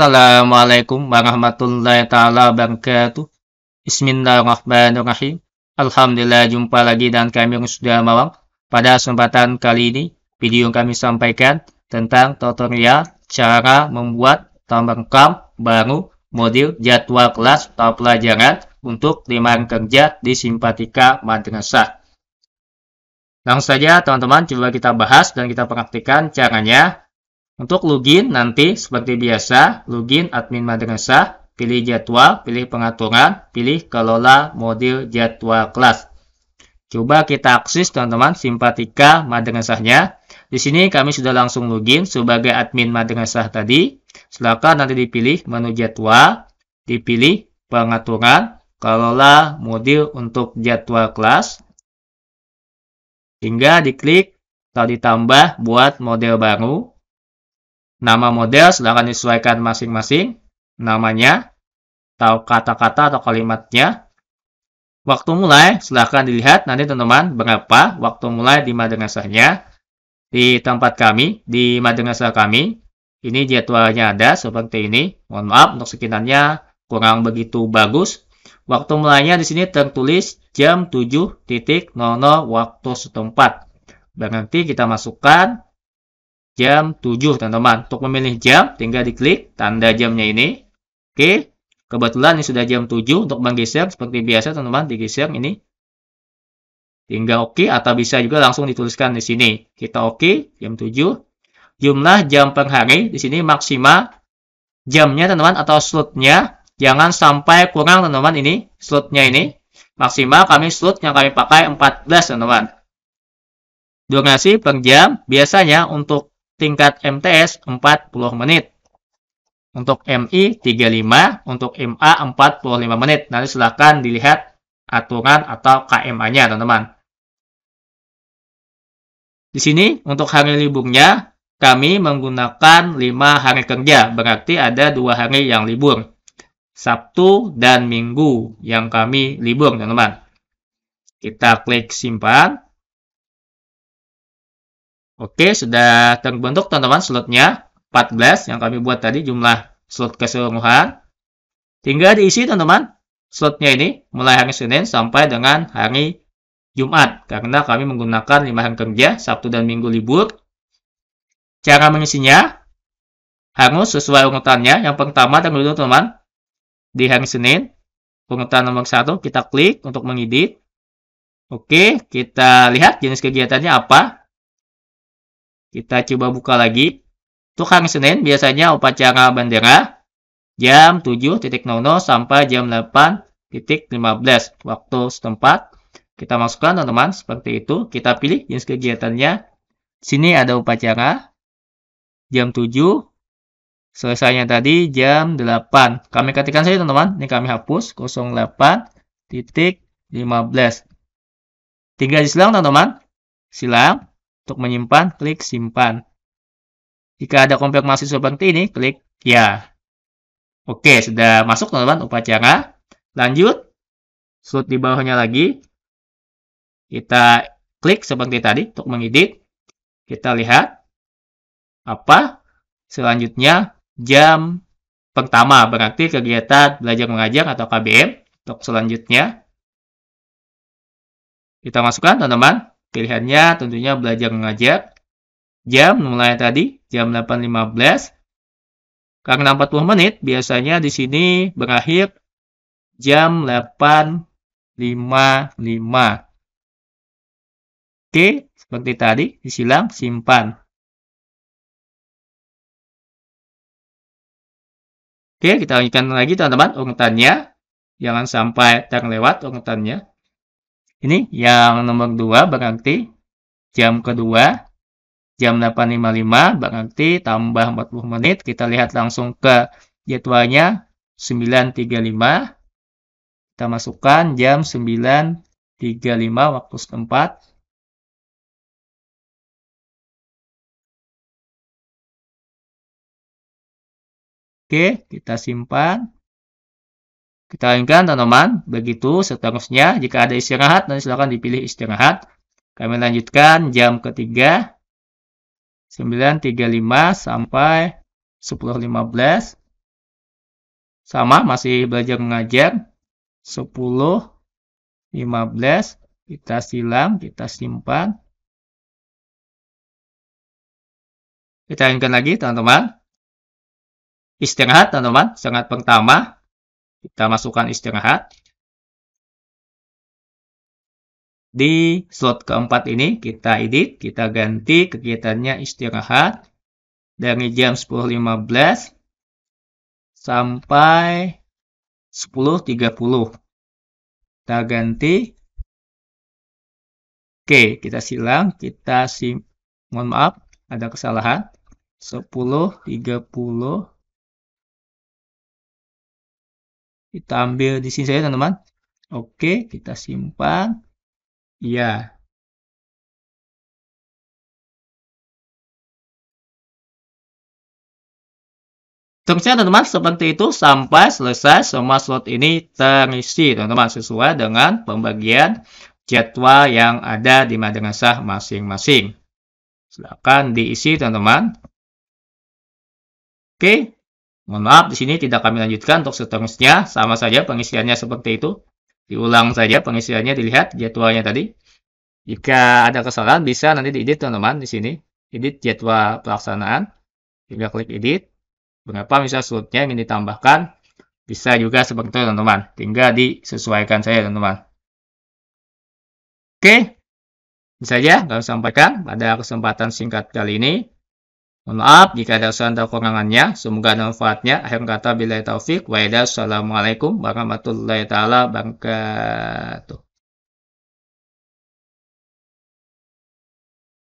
Assalamualaikum warahmatullahi taala wabarakatuh. Bismillahirrahmanirrahim. Alhamdulillah jumpa lagi dan kami sudah malam. Pada kesempatan kali ini, video yang kami sampaikan tentang tutorial cara membuat tambang kamp baru model jadwal kelas atau pelajaran untuk limaan kerja di simpatika madrasah. Langsung saja teman-teman coba kita bahas dan kita praktikkan caranya untuk login nanti seperti biasa, login admin madrasah, pilih jadwal, pilih pengaturan, pilih kelola modul jadwal kelas. Coba kita akses teman-teman simpatika madrasahnya. Di sini kami sudah langsung login sebagai admin madrasah tadi. Silakan nanti dipilih menu jadwal, dipilih pengaturan, kelola modul untuk jadwal kelas. Hingga diklik atau ditambah buat model baru. Nama model silahkan disesuaikan masing-masing namanya atau kata-kata atau kalimatnya. Waktu mulai silahkan dilihat nanti teman-teman berapa waktu mulai di madrasahnya di tempat kami, di madrasah kami. Ini jadwalnya ada seperti ini. Mohon maaf untuk sekitarnya kurang begitu bagus. Waktu mulainya di sini tertulis jam 7.00 waktu setempat. Berhenti kita masukkan jam 7 teman-teman. Untuk memilih jam tinggal diklik tanda jamnya ini. Oke. Kebetulan ini sudah jam 7 untuk menggeser seperti biasa teman-teman digeser ini. Tinggal oke okay, atau bisa juga langsung dituliskan di sini. Kita oke okay, jam 7. Jumlah jam per hari di sini maksimal jamnya teman-teman atau slotnya jangan sampai kurang teman-teman ini slotnya ini maksimal kami slot yang kami pakai 14 teman-teman durasi per jam biasanya untuk tingkat MTS 40 menit. Untuk MI 35, untuk MA 45 menit. Nanti silahkan dilihat aturan atau KMA-nya, teman-teman. Di sini, untuk hari liburnya, kami menggunakan 5 hari kerja, berarti ada dua hari yang libur. Sabtu dan Minggu yang kami libur, teman-teman. Kita klik simpan. Oke, sudah terbentuk teman-teman slotnya 14 yang kami buat tadi jumlah slot keseluruhan. Tinggal diisi teman-teman slotnya ini mulai hari Senin sampai dengan hari Jumat karena kami menggunakan 5 hari kerja, Sabtu dan Minggu libur. Cara mengisinya harus sesuai urutannya. Yang pertama terlebih dulu teman-teman di hari Senin urutan nomor satu kita klik untuk mengedit. Oke, kita lihat jenis kegiatannya apa. Kita coba buka lagi. Untuk hari Senin biasanya upacara bendera jam 7.00 sampai jam 8.15 waktu setempat. Kita masukkan teman-teman seperti itu. Kita pilih jenis kegiatannya. Sini ada upacara jam 7. Selesainya tadi jam 8. Kami ketikkan saja teman-teman. Ini kami hapus 08.15. Tinggal di silang teman-teman. Silang untuk menyimpan, klik simpan. Jika ada konfirmasi seperti ini, klik ya. Oke, sudah masuk teman teman upacara. Lanjut, slot di bawahnya lagi. Kita klik seperti tadi untuk mengedit. Kita lihat apa selanjutnya jam pertama berarti kegiatan belajar mengajar atau KBM untuk selanjutnya. Kita masukkan teman-teman Pilihannya tentunya belajar mengajar. Jam mulai tadi, jam 8.15. Karena 40 menit, biasanya di sini berakhir jam 8.55. Oke, seperti tadi, disilang, simpan. Oke, kita lanjutkan lagi teman-teman urutannya. Jangan sampai terlewat urutannya. Ini yang nomor 2 berarti jam kedua, jam 8.55 berarti tambah 40 menit. Kita lihat langsung ke jadwalnya 9.35. Kita masukkan jam 9.35 waktu setempat. Oke, kita simpan. Kita inginkan teman-teman, begitu seterusnya. Jika ada istirahat, nanti silakan dipilih istirahat. Kami lanjutkan jam ketiga, 9.35 sampai 10.15. Sama, masih belajar mengajar. 10, 15, kita silang, kita simpan. Kita inginkan lagi, teman-teman. Istirahat, teman-teman. Sangat pertama, kita masukkan istirahat. Di slot keempat ini kita edit, kita ganti kegiatannya istirahat dari jam 10.15 sampai 10.30. Kita ganti. Oke, kita silang, kita sim mohon maaf ada kesalahan. 10.30 Kita ambil di sini saja teman-teman. Oke, kita simpan. Iya. ya Seterusnya teman-teman seperti itu sampai selesai semua slot ini terisi teman-teman sesuai dengan pembagian jadwal yang ada di madrasah masing-masing. Silakan diisi teman-teman. Oke, Mohon maaf, di sini tidak kami lanjutkan untuk seterusnya. Sama saja pengisiannya seperti itu. Diulang saja pengisiannya dilihat jadwalnya tadi. Jika ada kesalahan bisa nanti diedit teman-teman di sini. Edit jadwal pelaksanaan. Tinggal klik edit. Berapa misalnya slotnya ingin ditambahkan. Bisa juga seperti itu teman-teman. Tinggal disesuaikan saja teman-teman. Oke. bisa saja kami sampaikan pada kesempatan singkat kali ini. Mohon maaf jika ada kesalahan atau kekurangannya. Semoga ada manfaatnya. Akhir kata bila taufik. Waalaikumsalam Assalamualaikum warahmatullahi wabarakatuh.